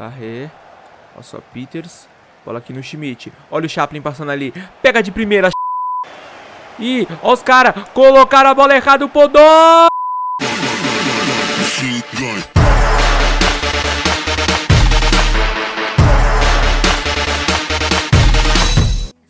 Carré. Olha só, Peters. Bola aqui no Schmidt. Olha o Chaplin passando ali. Pega de primeira. Ih, olha os caras. Colocaram a bola errada. O Podó.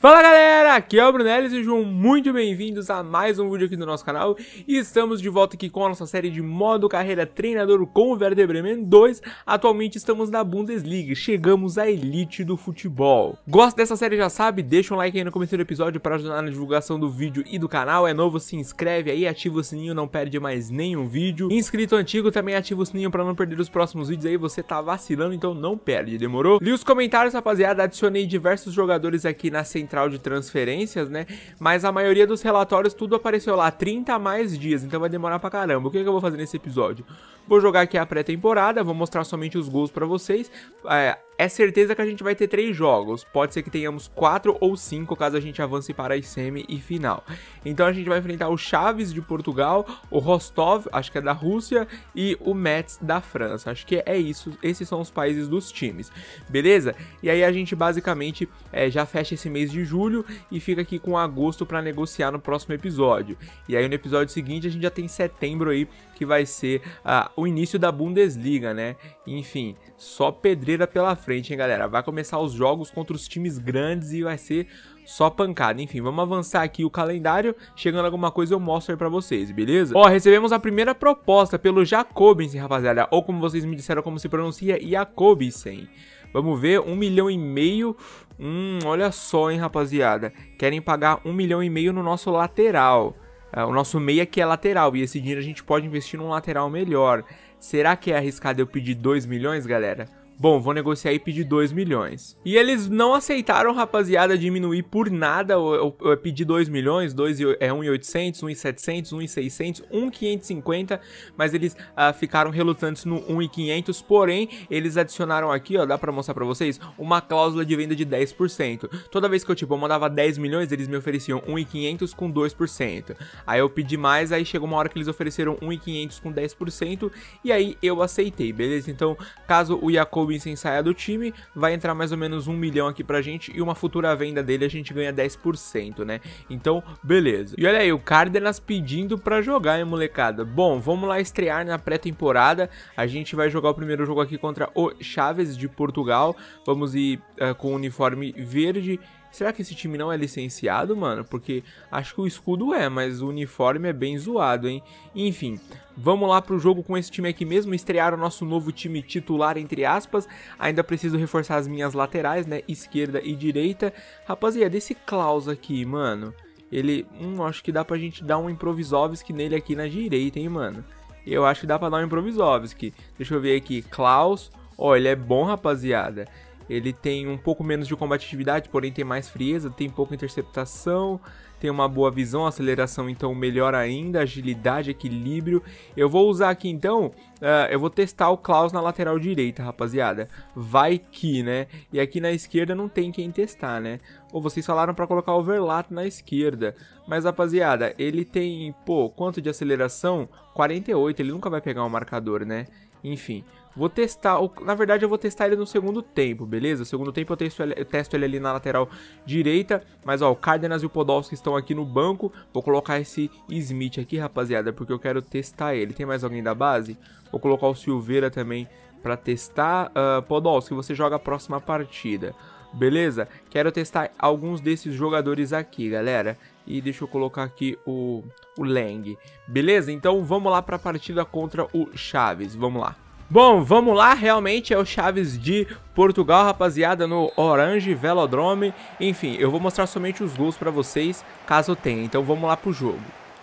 Fala galera, aqui é o Brunelis e muito bem-vindos a mais um vídeo aqui do nosso canal e estamos de volta aqui com a nossa série de modo carreira treinador com o Werder Bremen 2 atualmente estamos na Bundesliga, chegamos à elite do futebol gosta dessa série já sabe, deixa um like aí no começo do episódio para ajudar na divulgação do vídeo e do canal, é novo, se inscreve aí, ativa o sininho, não perde mais nenhum vídeo inscrito antigo também ativa o sininho para não perder os próximos vídeos aí, você tá vacilando então não perde, demorou? Li os comentários rapaziada, adicionei diversos jogadores aqui na central central de transferências, né? Mas a maioria dos relatórios tudo apareceu lá, 30 a mais dias, então vai demorar pra caramba. O que, é que eu vou fazer nesse episódio? Vou jogar aqui a pré-temporada, vou mostrar somente os gols para vocês. É, é certeza que a gente vai ter três jogos, pode ser que tenhamos quatro ou cinco caso a gente avance para a semi e final. Então a gente vai enfrentar o Chaves de Portugal, o Rostov, acho que é da Rússia, e o Metz da França. Acho que é isso, esses são os países dos times, beleza? E aí a gente basicamente é, já fecha esse mês de julho e fica aqui com agosto para negociar no próximo episódio. E aí no episódio seguinte a gente já tem setembro aí, que vai ser ah, o início da Bundesliga, né? Enfim, só pedreira pela frente frente, hein, galera? Vai começar os jogos contra os times grandes e vai ser só pancada. Enfim, vamos avançar aqui o calendário. Chegando alguma coisa eu mostro aí pra vocês, beleza? Ó, recebemos a primeira proposta pelo Jacobinson, rapaziada. Ou como vocês me disseram como se pronuncia, Jacobinson. Vamos ver, um milhão e meio. Hum, olha só, hein, rapaziada. Querem pagar um milhão e meio no nosso lateral. É, o nosso meia que é lateral e esse dinheiro a gente pode investir num lateral melhor. Será que é arriscado eu pedir 2 milhões, galera? bom, vou negociar e pedir 2 milhões. E eles não aceitaram, rapaziada, diminuir por nada, eu, eu, eu pedir 2 milhões, 2 é 1,800, 1,700, 1,600, 1,550, mas eles ah, ficaram relutantes no 1,500, porém, eles adicionaram aqui, ó, dá pra mostrar pra vocês, uma cláusula de venda de 10%. Toda vez que eu, tipo, eu mandava 10 milhões, eles me ofereciam 1,500 com 2%. Aí eu pedi mais, aí chegou uma hora que eles ofereceram 1,500 com 10%, e aí eu aceitei, beleza? Então, caso o Jacob Rubens sem saia do time, vai entrar mais ou menos um milhão aqui pra gente e uma futura venda dele a gente ganha 10%, né? Então, beleza. E olha aí, o Cárdenas pedindo pra jogar, hein, molecada? Bom, vamos lá estrear na pré-temporada. A gente vai jogar o primeiro jogo aqui contra o Chaves de Portugal. Vamos ir uh, com o uniforme verde Será que esse time não é licenciado, mano? Porque acho que o escudo é, mas o uniforme é bem zoado, hein? Enfim, vamos lá pro jogo com esse time aqui mesmo. Estrear o nosso novo time titular, entre aspas. Ainda preciso reforçar as minhas laterais, né? Esquerda e direita. Rapaziada, esse Klaus aqui, mano. Ele. Hum, acho que dá pra gente dar um Improvizovski nele aqui na direita, hein, mano? Eu acho que dá pra dar um Improvizovski. Deixa eu ver aqui. Klaus. Ó, oh, ele é bom, rapaziada. Ele tem um pouco menos de combatividade, porém tem mais frieza, tem pouca interceptação, tem uma boa visão, aceleração então melhor ainda, agilidade, equilíbrio. Eu vou usar aqui então, uh, eu vou testar o Klaus na lateral direita, rapaziada. Vai que, né? E aqui na esquerda não tem quem testar, né? Ou vocês falaram para colocar o Verlato na esquerda. Mas rapaziada, ele tem, pô, quanto de aceleração? 48, ele nunca vai pegar um marcador, né? Enfim, Vou testar, na verdade eu vou testar ele no segundo tempo, beleza? No segundo tempo eu testo, ele, eu testo ele ali na lateral direita, mas ó, o Cárdenas e o Podolski estão aqui no banco, vou colocar esse Smith aqui, rapaziada, porque eu quero testar ele. Tem mais alguém da base? Vou colocar o Silveira também para testar. Uh, Podolski, você joga a próxima partida, beleza? Quero testar alguns desses jogadores aqui, galera. E deixa eu colocar aqui o, o Lang, beleza? Então vamos lá para a partida contra o Chaves, vamos lá. Bom, vamos lá, realmente é o Chaves de Portugal, rapaziada, no Orange Velodrome. Enfim, eu vou mostrar somente os gols para vocês, caso tenha. Então vamos lá pro jogo.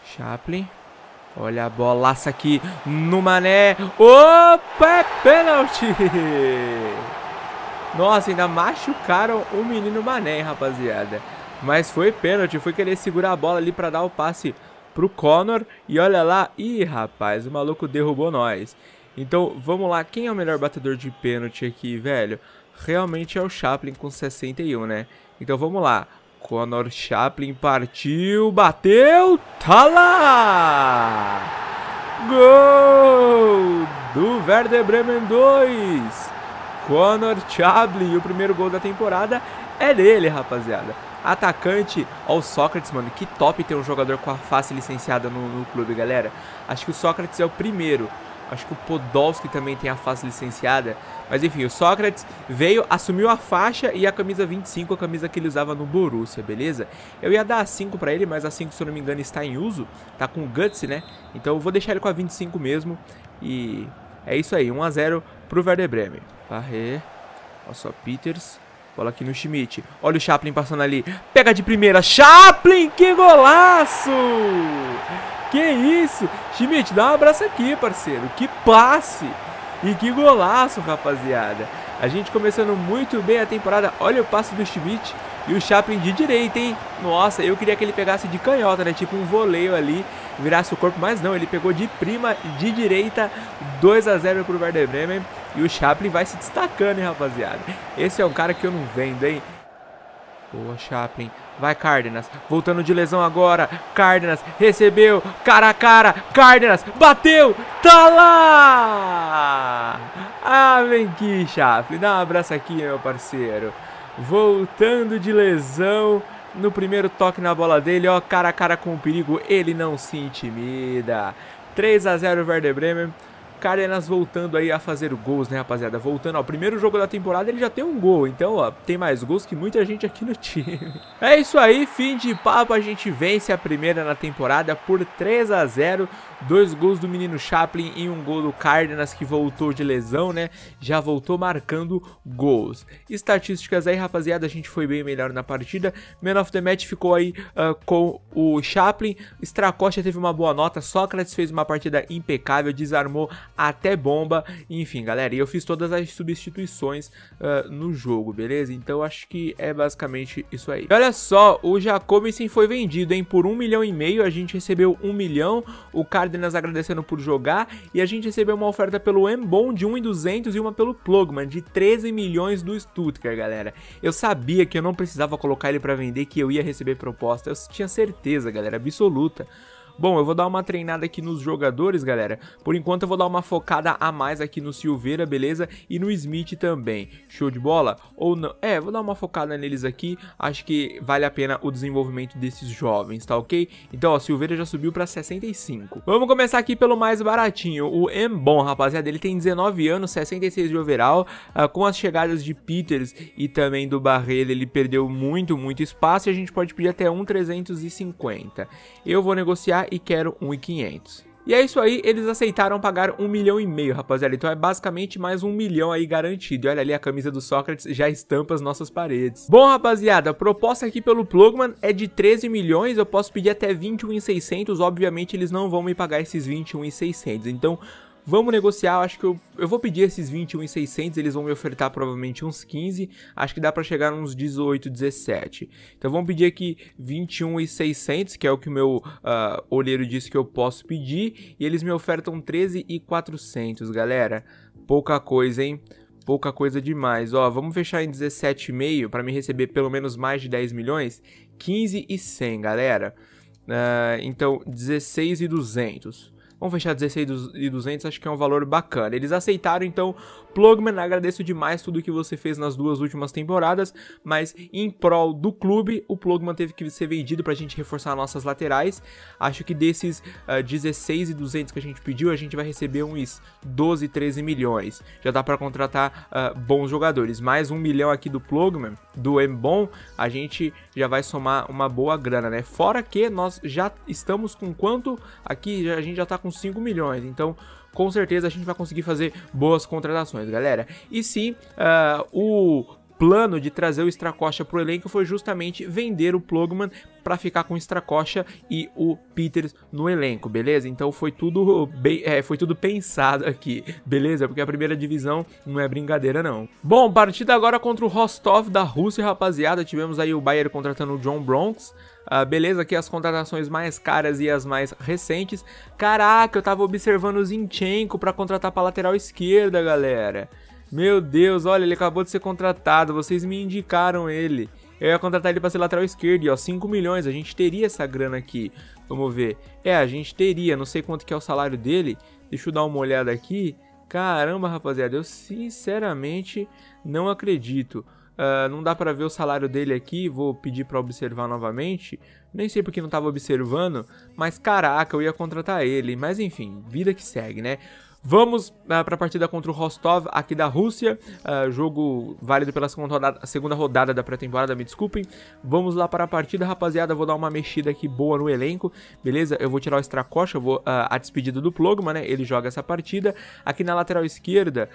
Chaplin. Olha a bolaça aqui no Mané. Opa, é pênalti! Nossa, ainda machucaram o menino Mané, rapaziada. Mas foi pênalti, foi querer segurar a bola ali para dar o passe pro Connor. E olha lá, ih, rapaz, o maluco derrubou nós. Então, vamos lá, quem é o melhor batedor de pênalti aqui, velho? Realmente é o Chaplin com 61, né? Então, vamos lá. Conor Chaplin partiu, bateu, tá lá! Gol do Werder Bremen 2! Conor Chaplin, o primeiro gol da temporada é dele, rapaziada. Atacante, ó o Sócrates, mano, que top ter um jogador com a face licenciada no, no clube, galera. Acho que o Sócrates é o primeiro. Acho que o Podolski também tem a faixa licenciada. Mas enfim, o Sócrates veio, assumiu a faixa e a camisa 25, a camisa que ele usava no Borussia, beleza? Eu ia dar a 5 para ele, mas a 5, se eu não me engano, está em uso. Tá com o Guts, né? Então eu vou deixar ele com a 25 mesmo. E é isso aí, 1x0 pro Werder Bremen. Parre. Olha só, Peters. Bola aqui no Schmidt. Olha o Chaplin passando ali. Pega de primeira. Chaplin, que golaço! Que isso? Schmidt, dá um abraço aqui, parceiro. Que passe! E que golaço, rapaziada. A gente começando muito bem a temporada. Olha o passe do Schmidt e o Chaplin de direita, hein? Nossa, eu queria que ele pegasse de canhota, né? Tipo um voleio ali, virasse o corpo, mas não, ele pegou de prima de direita, 2 a 0 pro Werder Bremen. E o Chaplin vai se destacando, hein, rapaziada? Esse é um cara que eu não vendo, hein? Boa, Chaplin. Vai, Cárdenas. Voltando de lesão agora. Cárdenas recebeu. Cara a cara. Cárdenas bateu. Tá lá! Ah, vem aqui, Chaplin. Dá um abraço aqui, meu parceiro. Voltando de lesão. No primeiro toque na bola dele, ó, cara a cara com o perigo, ele não se intimida. 3 a 0 Werder Bremen. Cárdenas voltando aí a fazer gols, né, rapaziada? Voltando ao primeiro jogo da temporada, ele já tem um gol. Então, ó, tem mais gols que muita gente aqui no time. É isso aí, fim de papo. A gente vence a primeira na temporada por 3 a 0 Dois gols do menino Chaplin e um gol do Cárdenas, que voltou de lesão, né? Já voltou marcando gols. Estatísticas aí, rapaziada, a gente foi bem melhor na partida. Man of the Match ficou aí uh, com o Chaplin. Estracosta teve uma boa nota. Sócrates fez uma partida impecável, desarmou até bomba. Enfim, galera, e eu fiz todas as substituições uh, no jogo, beleza? Então acho que é basicamente isso aí. E olha só, o Jacobinson foi vendido, hein? Por um milhão e meio, a gente recebeu um milhão, o Cárdenas agradecendo por jogar, e a gente recebeu uma oferta pelo Embon de 1,200 e uma pelo Plugman de 13 milhões do Stuttgart, galera. Eu sabia que eu não precisava colocar ele para vender, que eu ia receber proposta, eu tinha certeza, galera, absoluta. Bom, eu vou dar uma treinada aqui nos jogadores, galera. Por enquanto eu vou dar uma focada a mais aqui no Silveira, beleza? E no Smith também. Show de bola? Ou não? É, vou dar uma focada neles aqui. Acho que vale a pena o desenvolvimento desses jovens, tá ok? Então, ó, Silveira já subiu pra 65. Vamos começar aqui pelo mais baratinho, o Embon, rapaziada. Ele tem 19 anos, 66 de overall. Uh, com as chegadas de Peters e também do Barreiro, ele perdeu muito, muito espaço. E a gente pode pedir até 1,350. Eu vou negociar e quero 1.500. E é isso aí, eles aceitaram pagar um milhão e meio, rapaziada. Então é basicamente mais um milhão aí garantido. E olha ali, a camisa do Sócrates já estampa as nossas paredes. Bom, rapaziada, a proposta aqui pelo Plugman é de 13 milhões. Eu posso pedir até 21,600. Obviamente, eles não vão me pagar esses 21,600. Então, Vamos negociar, acho que eu, eu vou pedir esses 21,600, eles vão me ofertar provavelmente uns 15, acho que dá para chegar uns 18, 17. Então vamos pedir aqui 21,600, que é o que o meu uh, olheiro disse que eu posso pedir, e eles me ofertam 13,400, galera. Pouca coisa, hein? pouca coisa demais. Ó, vamos fechar em 17,5 para me receber pelo menos mais de 10 milhões. 15 e 100, galera. Uh, então, 16 e 200. Vamos fechar 16.200, acho que é um valor bacana. Eles aceitaram, então Plugman, agradeço demais tudo que você fez nas duas últimas temporadas, mas em prol do clube, o Plugman teve que ser vendido para a gente reforçar nossas laterais. Acho que desses uh, ah, 16 e 200 que a gente pediu, a gente vai receber uns 12, 13 milhões. Já dá para contratar uh, bons jogadores. Mais um milhão aqui do Plugman, do Embon, a gente já vai somar uma boa grana, né? Fora que nós já estamos com quanto? Aqui a gente já tá com 5 milhões, então com certeza a gente vai conseguir fazer boas contratações, galera. E sim, uh, o plano de trazer o Stracocha pro elenco foi justamente vender o Plugman para ficar com o Stracocha e o Peters no elenco, beleza? Então foi tudo bem, é, foi tudo pensado aqui, beleza? Porque a primeira divisão não é brincadeira não. Bom, partida agora contra o Rostov da Rússia, rapaziada. Tivemos aí o Bayern contratando o John Bronx. Uh, beleza, aqui as contratações mais caras e as mais recentes. Caraca, eu tava observando o Zinchenko pra contratar pra lateral esquerda, galera. Meu Deus, olha, ele acabou de ser contratado, vocês me indicaram ele. Eu ia contratar ele para ser lateral esquerdo, e ó, 5 milhões, a gente teria essa grana aqui. Vamos ver. É, a gente teria, não sei quanto que é o salário dele. Deixa eu dar uma olhada aqui. Caramba, rapaziada, eu sinceramente não acredito. Uh, não dá para ver o salário dele aqui, vou pedir para observar novamente. Nem sei porque não tava observando, mas caraca, eu ia contratar ele. Mas enfim, vida que segue, né? Vamos uh, ah, para a partida contra o Rostov aqui da Rússia, uh, jogo válido pela segunda rodada, segunda rodada da pré-temporada, me desculpem. Vamos lá para a partida, rapaziada, vou dar uma mexida aqui boa no elenco, beleza? Eu vou tirar o Stracocha, vou uh, a despedida do Plogman, né? Ele joga essa partida. Aqui na lateral esquerda,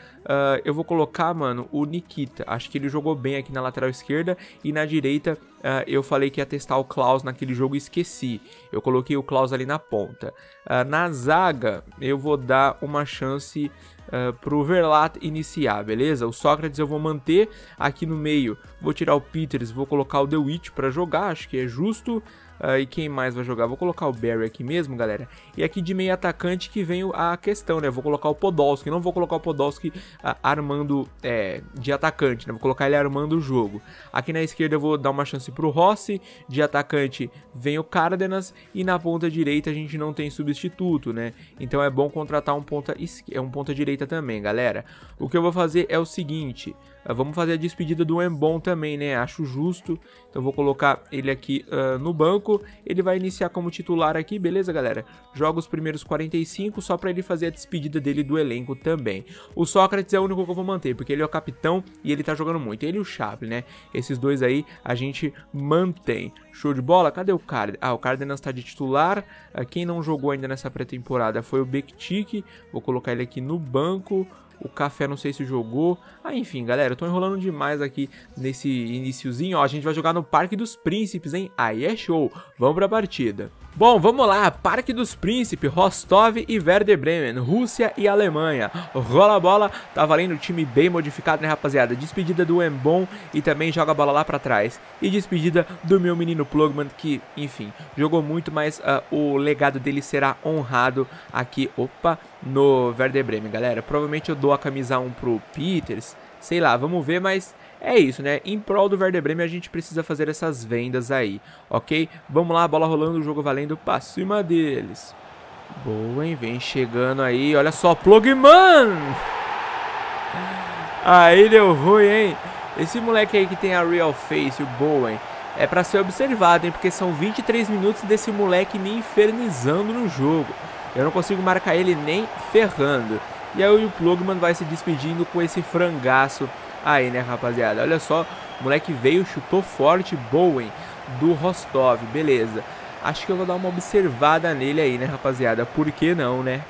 eu vou colocar, mano, o Nikita. Acho que ele jogou bem aqui na lateral esquerda e na direita Uh, eu falei que ia testar o Klaus naquele jogo e esqueci. Eu coloquei o Klaus ali na ponta. Uh, na zaga, eu vou dar uma chance uh, pro Verlat iniciar, beleza? O Sócrates eu vou manter aqui no meio. Vou tirar o Peters, vou colocar o The Witch para jogar, acho que é justo. Uh, e quem mais vai jogar? Vou colocar o Barry aqui mesmo, galera. E aqui de meio atacante que vem a questão, né? Vou colocar o Podolski. Não vou colocar o Podolski uh, armando é, de atacante, né? Vou colocar ele armando o jogo. Aqui na esquerda eu vou dar uma chance pro Rossi. De atacante vem o Cárdenas. E na ponta direita a gente não tem substituto, né? Então é bom contratar um ponta, é um ponta direita também, galera. O que eu vou fazer é o seguinte... Ah, vamos fazer a despedida do Embon também, né? Acho justo. Então vou colocar ele aqui uh, no banco. Ele vai iniciar como titular aqui, beleza, galera? Joga os primeiros 45 só para ele fazer a despedida dele do elenco também. O Sócrates é o único que eu vou manter, porque ele é o capitão e ele tá jogando muito. Ele e o Chaplin, né? Esses dois aí a gente mantém. Show de bola? Cadê o Card? Ah, o Cardenas tá de titular. Uh, quem não jogou ainda nessa pré-temporada foi o Bektik. Vou colocar ele aqui no banco. O Café não sei se jogou. Ah, enfim, galera, eu tô enrolando demais aqui nesse iníciozinho. Ó, a gente vai jogar no Parque dos Príncipes, hein? Aí é show. Vamos pra partida. Bom, vamos lá, Parque dos Príncipes, Rostov e Werder Bremen, Rússia e Alemanha. Rola a bola, tá valendo o time bem modificado, né rapaziada? Despedida do Embon e também joga a bola lá para trás. E despedida do meu menino Plugman, que, enfim, jogou muito, mas uh, o legado dele será honrado aqui, opa, no Werder Bremen, galera. Provavelmente eu dou a camisa 1 pro Peters, sei lá, vamos ver, mas é isso, né? Em prol do Werder Bremen a gente precisa fazer essas vendas aí, ok? Vamos lá, bola rolando, o jogo valendo pra cima deles. Boa, hein? Vem chegando aí, olha só, Plugman! Aí deu ruim, hein? Esse moleque aí que tem a Real Face, o Bowen, é para ser observado, hein? Porque são 23 minutos desse moleque me infernizando no jogo. Eu não consigo marcar ele nem ferrando. E aí o Plugman vai se despedindo com esse frangaço aí, né, rapaziada? Olha só, o moleque veio, chutou forte, Bowen, do Rostov, beleza. Acho que eu vou dar uma observada nele aí, né, rapaziada? Por que não, né?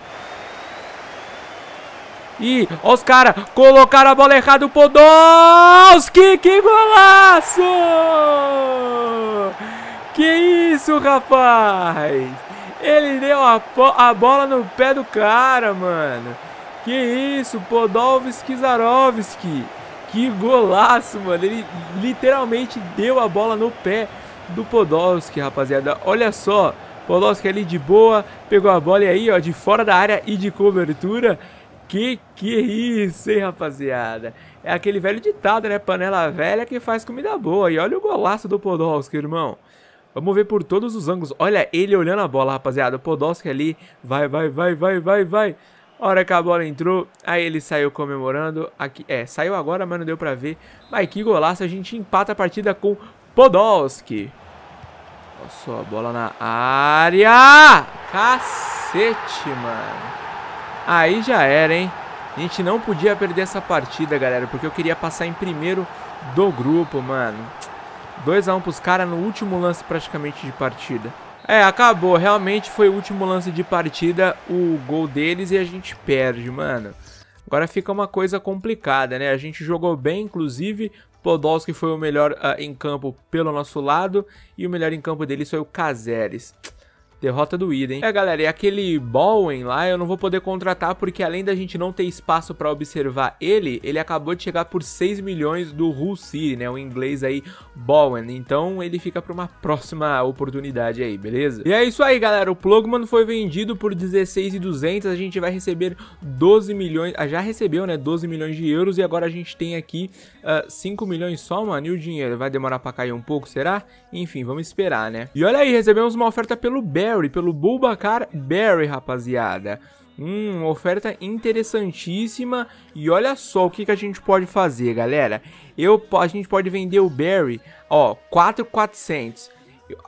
Ih, ó os caras, colocaram a bola errada, o Podolski, que golaço! Que isso, rapaz! Ele deu a, a bola no pé do cara, mano. Que isso, Podolski Zarovski. Que golaço, mano. Ele literalmente deu a bola no pé do Podolski, rapaziada. Olha só, Podolski ali de boa, pegou a bola e aí, ó, de fora da área e de cobertura. Que que é isso, hein, rapaziada? É aquele velho ditado, né? Panela velha que faz comida boa. E olha o golaço do Podolski, irmão. Vamos ver por todos os ângulos. Olha ele olhando a bola, rapaziada. O Podolski ali. Vai, vai, vai, vai, vai, vai hora que a bola entrou, aí ele saiu comemorando. Aqui, é, saiu agora, mas não deu pra ver. Mas que golaço, a gente empata a partida com Podolski. só a bola na área. Cacete, mano. Aí já era, hein? A gente não podia perder essa partida, galera, porque eu queria passar em primeiro do grupo, mano. 2x1 pros caras no último lance praticamente de partida. É, acabou. Realmente foi o último lance de partida, o gol deles e a gente perde, mano. Agora fica uma coisa complicada, né? A gente jogou bem, inclusive, Podolski foi o melhor uh, em campo pelo nosso lado e o melhor em campo deles foi o Caseres. Derrota do Eden. É, galera, e aquele Bowen lá eu não vou poder contratar porque além da gente não ter espaço pra observar ele, ele acabou de chegar por 6 milhões do Hull City, né? O inglês aí, Bowen. Então ele fica pra uma próxima oportunidade aí, beleza? E é isso aí, galera. O Plugman foi vendido por 16,200. A gente vai receber 12 milhões... Ah, já recebeu, né? 12 milhões de euros e agora a gente tem aqui uh, ah, 5 milhões só, mano. E o dinheiro vai demorar pra cair um pouco, será? Enfim, vamos esperar, né? E olha aí, recebemos uma oferta pelo Bear Barry pelo Bulbacar Barry, rapaziada. Hum, uma oferta interessantíssima. E olha só o que, que a gente pode fazer, galera. Eu, a gente pode vender o Barry, ó, 4,400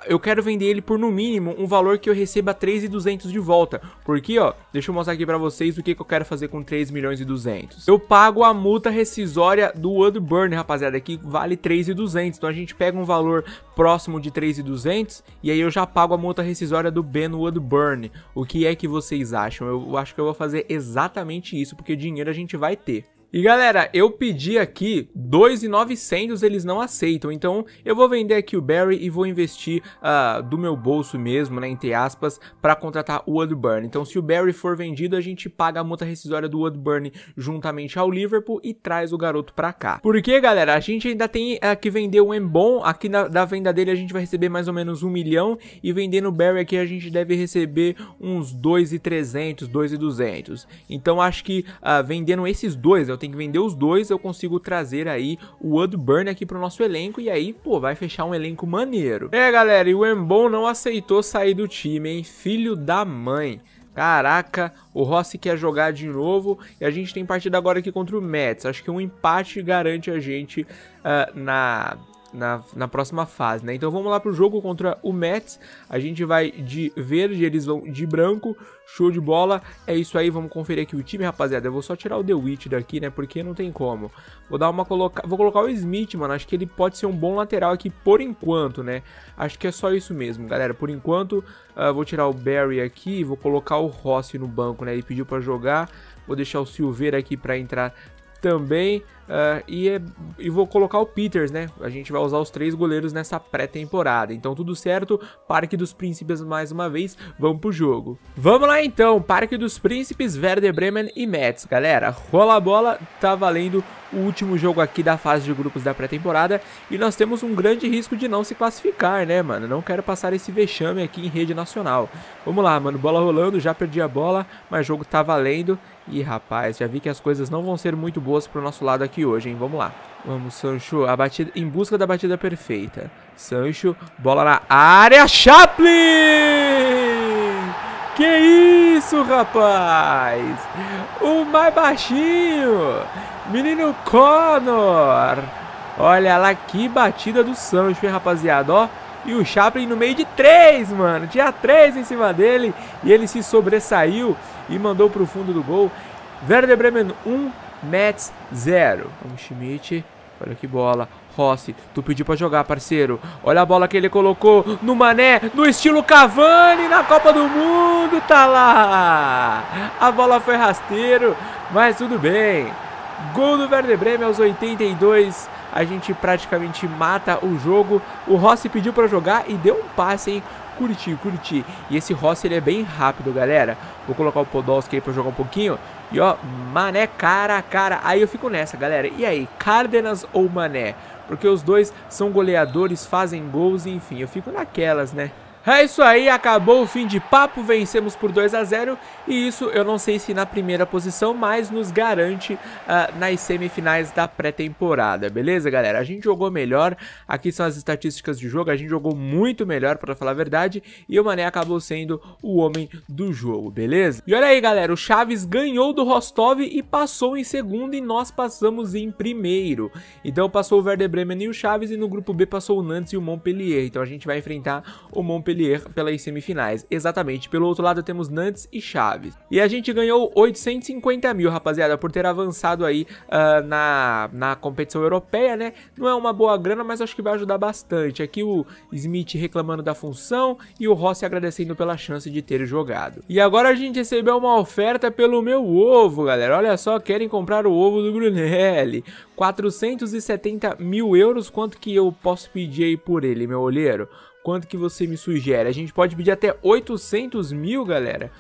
eu quero vender ele por no mínimo um valor que eu receba 3.200 de volta. Porque, ó, deixa eu mostrar aqui para vocês o que, que eu quero fazer com 3 milhões e 200. Eu pago a multa rescisória do Woodburn, rapaziada, que vale 3.200. Então a gente pega um valor próximo de 3.200 e aí eu já pago a multa rescisória do Ben Woodburn. O que é que vocês acham? Eu acho que eu vou fazer exatamente isso, porque dinheiro a gente vai ter. E galera, eu pedi aqui 2,900, eles não aceitam, então eu vou vender aqui o Barry e vou investir uh, do meu bolso mesmo, né, entre aspas, para contratar o Woodburn. Então se o Barry for vendido, a gente paga a multa rescisória do Woodburn juntamente ao Liverpool e traz o garoto para cá. Porque galera, a gente ainda tem uh, que vender o Embon, aqui na, da venda dele a gente vai receber mais ou menos 1 milhão e vendendo o Barry aqui a gente deve receber uns 2,300, 2,200. Então acho que uh, vendendo esses dois, eu tem que vender os dois, eu consigo trazer aí o Udburn aqui pro nosso elenco e aí, pô, vai fechar um elenco maneiro. É, galera, e o Embon não aceitou sair do time, hein? Filho da mãe. Caraca, o Rossi quer jogar de novo e a gente tem partida agora aqui contra o Mets. Acho que um empate garante a gente uh, na na, na próxima fase, né? Então vamos lá pro jogo contra o Mets. A gente vai de verde, eles vão de branco. Show de bola. É isso aí, vamos conferir aqui o time, rapaziada. Eu vou só tirar o The Witch daqui, né? Porque não tem como. Vou dar uma colocar, vou colocar o Smith, mano. Acho que ele pode ser um bom lateral aqui por enquanto, né? Acho que é só isso mesmo, galera. Por enquanto, uh, vou tirar o Barry aqui, vou colocar o Rossi no banco, né? Ele pediu para jogar. Vou deixar o Silveira aqui para entrar também. Uh, e, é, e vou colocar o Peters, né? A gente vai usar os três goleiros nessa pré-temporada. Então tudo certo, Parque dos Príncipes mais uma vez, vamos pro jogo. Vamos lá então, Parque dos Príncipes, Werder Bremen e Mets. Galera, rola a bola, tá valendo o último jogo aqui da fase de grupos da pré-temporada. E nós temos um grande risco de não se classificar, né, mano? Não quero passar esse vexame aqui em rede nacional. Vamos lá, mano, bola rolando, já perdi a bola, mas o jogo tá valendo. E rapaz, já vi que as coisas não vão ser muito boas pro nosso lado aqui hoje, hein? Vamos lá. Vamos, Sancho, a batida, em busca da batida perfeita. Sancho, bola na área, Chaplin! Que isso, rapaz! O mais baixinho! Menino Connor! Olha lá que batida do Sancho, hein, rapaziada, ó. E o Chaplin no meio de três, mano. Tinha três em cima dele. E ele se sobressaiu e mandou para o fundo do gol. Werder Bremen 1, um, Mets 0. Vamos, Schmidt. Olha que bola. Rossi, tu pediu pra jogar, parceiro. Olha a bola que ele colocou no Mané, no estilo Cavani, na Copa do Mundo, tá lá. A bola foi rasteiro, mas tudo bem. Gol do Werder Bremen aos 82 a gente praticamente mata o jogo. O Rossi pediu para jogar e deu um passe, hein? Curti, curti. E esse Rossi ele é bem rápido, galera. Vou colocar o Podolski aí pra jogar um pouquinho. E ó, Mané cara a cara. Aí eu fico nessa, galera. E aí, Cárdenas ou Mané? Porque os dois são goleadores, fazem gols, enfim. Eu fico naquelas, né? É isso aí, acabou o fim de papo, vencemos por 2 a 0 e isso eu não sei se na primeira posição, mas nos garante uh, nas semifinais da pré-temporada, beleza galera? A gente jogou melhor, aqui são as estatísticas de jogo, a gente jogou muito melhor para falar a verdade e o Mané acabou sendo o homem do jogo, beleza? E olha aí galera, o Chaves ganhou do Rostov e passou em segundo e nós passamos em primeiro, então passou o Werder Bremen e o Chaves e no grupo B passou o Nantes e o Montpellier, então a gente vai enfrentar o Montpellier Montpellier pelas semifinais. Exatamente, pelo outro lado temos Nantes e Chaves. E a gente ganhou 850 mil, rapaziada, por ter avançado aí uh, na, na competição europeia, né? Não é uma boa grana, mas acho que vai ajudar bastante. Aqui o Smith reclamando da função e o Rossi agradecendo pela chance de ter jogado. E agora a gente recebeu uma oferta pelo meu ovo, galera. Olha só, querem comprar o ovo do Brunelli. 470 mil euros, quanto que eu posso pedir aí por ele, meu olheiro? Quanto que você me sugere? A gente pode pedir até 800 mil, galera.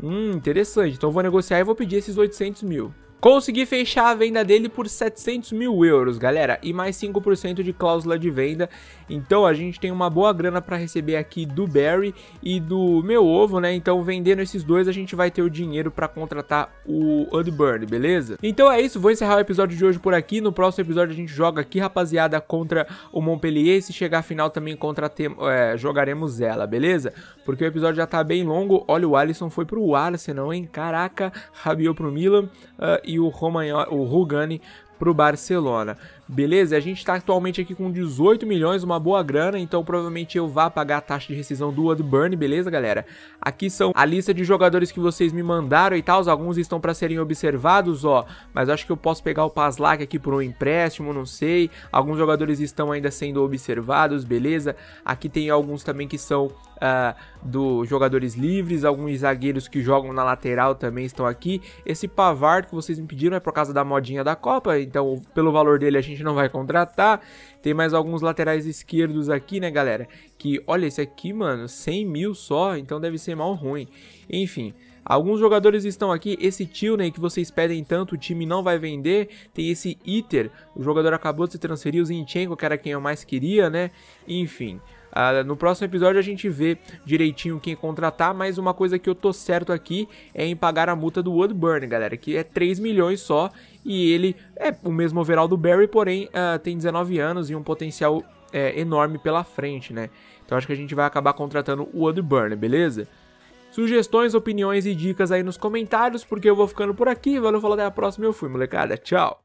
Hum, interessante. Então eu vou negociar e vou pedir esses 800 mil. Consegui fechar a venda dele por 700 mil euros, galera, e mais 5% de cláusula de venda. Então a gente tem uma boa grana para receber aqui do Barry e do meu ovo, né? Então vendendo esses dois a gente vai ter o dinheiro para contratar o Udburn, beleza? Então é isso, vou encerrar o episódio de hoje por aqui. No próximo episódio a gente joga aqui, rapaziada, contra o Montpellier. Se chegar à final também contra é, jogaremos ela, beleza? Porque o episódio já tá bem longo. Olha, o Alisson foi pro Arsenal, hein? Caraca, rabiou pro Milan. Uh, e o Romagnoli, o Rugani para o Barcelona. Beleza? A gente está atualmente aqui com 18 milhões, uma boa grana, então provavelmente eu vá pagar a taxa de rescisão do Woodburn, beleza, galera? Aqui são a lista de jogadores que vocês me mandaram e tal, alguns estão para serem observados, ó, mas acho que eu posso pegar o Paslak aqui por um empréstimo, não sei. Alguns jogadores estão ainda sendo observados, beleza? Aqui tem alguns também que são uh, do jogadores livres, alguns zagueiros que jogam na lateral também estão aqui. Esse Pavard que vocês me pediram é por causa da modinha da Copa, então pelo valor dele a gente gente não vai contratar. Tem mais alguns laterais esquerdos aqui, né, galera? Que, olha, esse aqui, mano, 100 mil só, então deve ser mal ruim. Enfim... Alguns jogadores estão aqui, esse Tilney que vocês pedem tanto, o time não vai vender, tem esse Iter, o jogador acabou de se transferir, o Zinchenko, que era quem eu mais queria, né? Enfim, ah, no próximo episódio a gente vê direitinho quem contratar, mas uma coisa que eu tô certo aqui é em pagar a multa do Woodburn, galera, que é 3 milhões só. E ele é o mesmo overall do Barry, porém ah, tem 19 anos e um potencial é, enorme pela frente, né? Então acho que a gente vai acabar contratando o Woodburn, beleza? Sugestões, opiniões e dicas aí nos comentários, porque eu vou ficando por aqui. Valeu, falou, até a próxima. Eu fui, molecada. Tchau!